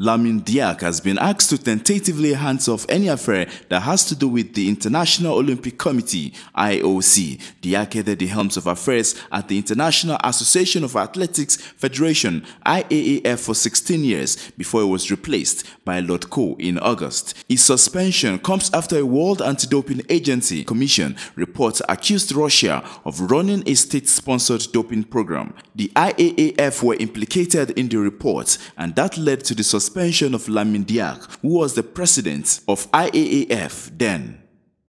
Lamin Diak has been asked to tentatively hands off any affair that has to do with the International Olympic Committee (IOC). Diak headed the helms of affairs at the International Association of Athletics Federation (IAAF) for 16 years before he was replaced by Lord in August. His suspension comes after a World Anti-Doping Agency Commission report accused Russia of running a state-sponsored doping program. The IAAF were implicated in the report, and that led to the suspension suspension of Lamin Diak, who was the president of IAAF then.